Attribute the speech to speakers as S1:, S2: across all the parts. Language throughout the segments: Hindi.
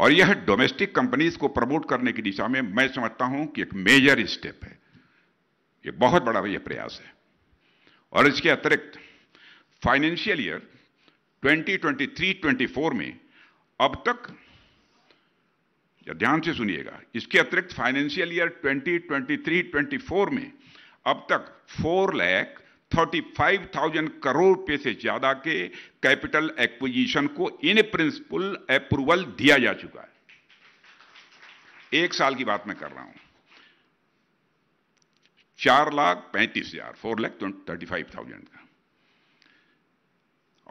S1: और यह डोमेस्टिक कंपनीज को प्रमोट करने की दिशा में मैं समझता हूं कि एक मेजर स्टेप है ये बहुत बड़ा यह प्रयास है और इसके अतिरिक्त फाइनेंशियल ईयर 2023-24 में अब तक ध्यान से सुनिएगा इसके अतिरिक्त फाइनेंशियल ईयर 2023-24 में अब तक फोर लैख 35,000 करोड़ रुपये से ज़्यादा के कैपिटल एक्विजिशन को इन प्रिंसिपल अप्रूवल दिया जा चुका है एक साल की बात मैं कर रहा हूं चार लाख पैंतीस हजार four lakh thirty five thousand का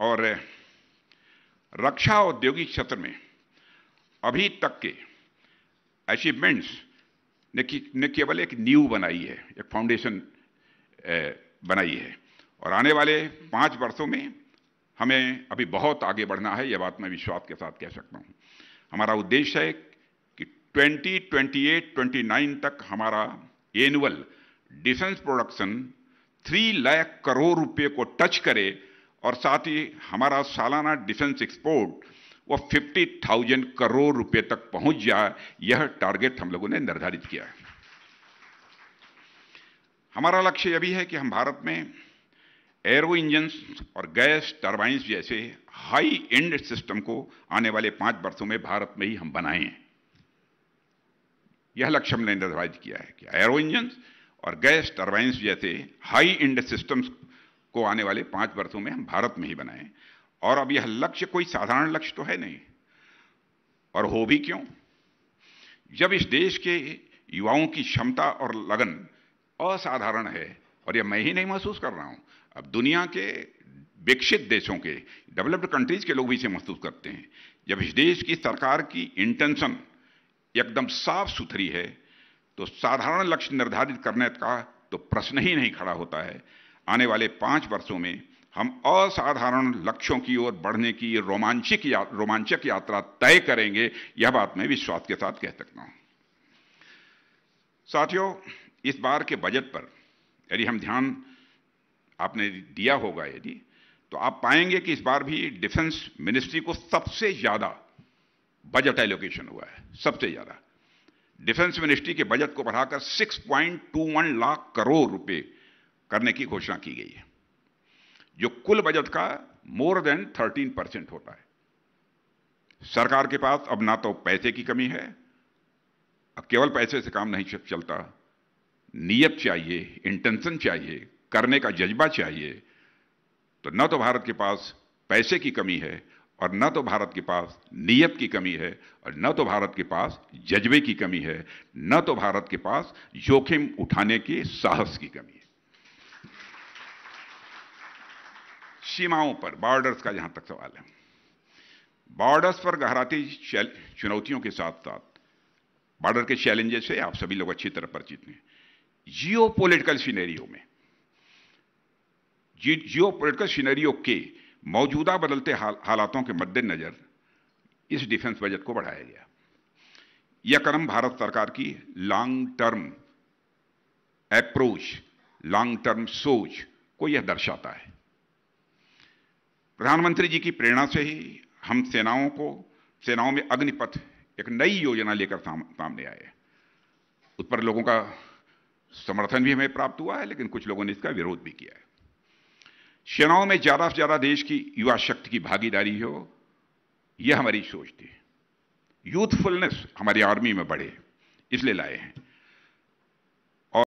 S1: और रक्षा औद्योगिक क्षेत्र में अभी तक के अचीवमेंट्स ने, केवल एक नींव बनाई है एक फाउंडेशन बनाई है और आने वाले पाँच वर्षों में हमें अभी बहुत आगे बढ़ना है यह बात मैं विश्वास के साथ कह सकता हूँ हमारा उद्देश्य है कि 20, ट्वेंटी 29 तक हमारा annual defence production three lakh crore रुपए को टच करे और साथ ही हमारा सालाना डिफेंस एक्सपोर्ट वो फिफ्टी थाउजेंड करोड़ रुपए तक पहुंच जाए यह टारगेट हम लोगों ने निर्धारित किया है हमारा लक्ष्य यह भी है कि हम भारत में एरो इंजन्स और गैस टर्बाइंस जैसे हाई एंड सिस्टम को आने वाले पांच वर्षों में भारत में ही हम बनाएं यह लक्ष्य हमने निर्धारित किया है कि एरो इंजन्स और गैस टर्बाइंस जैसे हाई एंड सिस्टम्स को आने वाले पांच वर्षों में हम भारत में ही बनाएं और अब यह लक्ष्य कोई साधारण लक्ष्य तो है नहीं और हो भी क्यों जब इस देश के युवाओं की क्षमता और लगन असाधारण है और यह मैं ही नहीं महसूस कर रहा हूं अब दुनिया के विकसित देशों के डेवलप्ड कंट्रीज़ के लोग भी इसे महसूस करते हैं जब इस देश की सरकार की इंटेंशन एकदम साफ सुथरी है तो साधारण लक्ष्य निर्धारित करने का तो प्रश्न ही नहीं खड़ा होता है आने वाले पांच वर्षों में हम असाधारण लक्ष्यों की ओर बढ़ने की रोमांचिक या रोमांचक यात्रा तय करेंगे यह बात मैं विश्वास के साथ कह सकता हूं साथियों इस बार के बजट पर यदि हम ध्यान आपने दिया होगा यदि तो आप पाएंगे कि इस बार भी डिफेंस मिनिस्ट्री को सबसे ज़्यादा बजट एलोकेशन हुआ है सबसे ज़्यादा डिफेंस मिनिस्ट्री के बजट को बढ़ाकर 6.21 लाख करोड़ रुपए करने की घोषणा की गई है जो कुल बजट का मोर देन 13 परसेंट होता है सरकार के पास अब ना तो पैसे की कमी है अब केवल पैसे से काम नहीं चलता नीयत चाहिए इंटेंशन चाहिए करने का जज्बा चाहिए तो न तो भारत के पास पैसे की कमी है और न तो भारत के पास नीयत की कमी है और न तो भारत के पास जज्बे की कमी है न तो भारत के पास जोखिम उठाने के साहस की कमी है सीमाओं पर बॉर्डर्स का जहां तक सवाल है बॉर्डर्स पर गहराती चुनौतियों के साथ साथ बॉर्डर के चैलेंजेस से आप सभी लोग अच्छी तरह परिचित हैं जियो पोलिटिकल में जियो पोलिटिकल सीनेरियो के मौजूदा बदलते हालातों के मद्देनज़र इस डिफेंस बजट को बढ़ाया गया यह कदम भारत सरकार की long term approach long term सोच को यह दर्शाता है प्रधानमंत्री जी की प्रेरणा से ही हम सेनाओं को सेनाओं में अग्निपथ एक नई योजना लेकर सामने आए उस पर लोगों का समर्थन भी हमें प्राप्त हुआ है लेकिन कुछ लोगों ने इसका विरोध भी किया है सेनाओं में ज़्यादा से ज़्यादा देश की युवा शक्ति की भागीदारी हो यह हमारी सोच थी यूथफुलनेस हमारी आर्मी में बढ़े इसलिए लाए हैं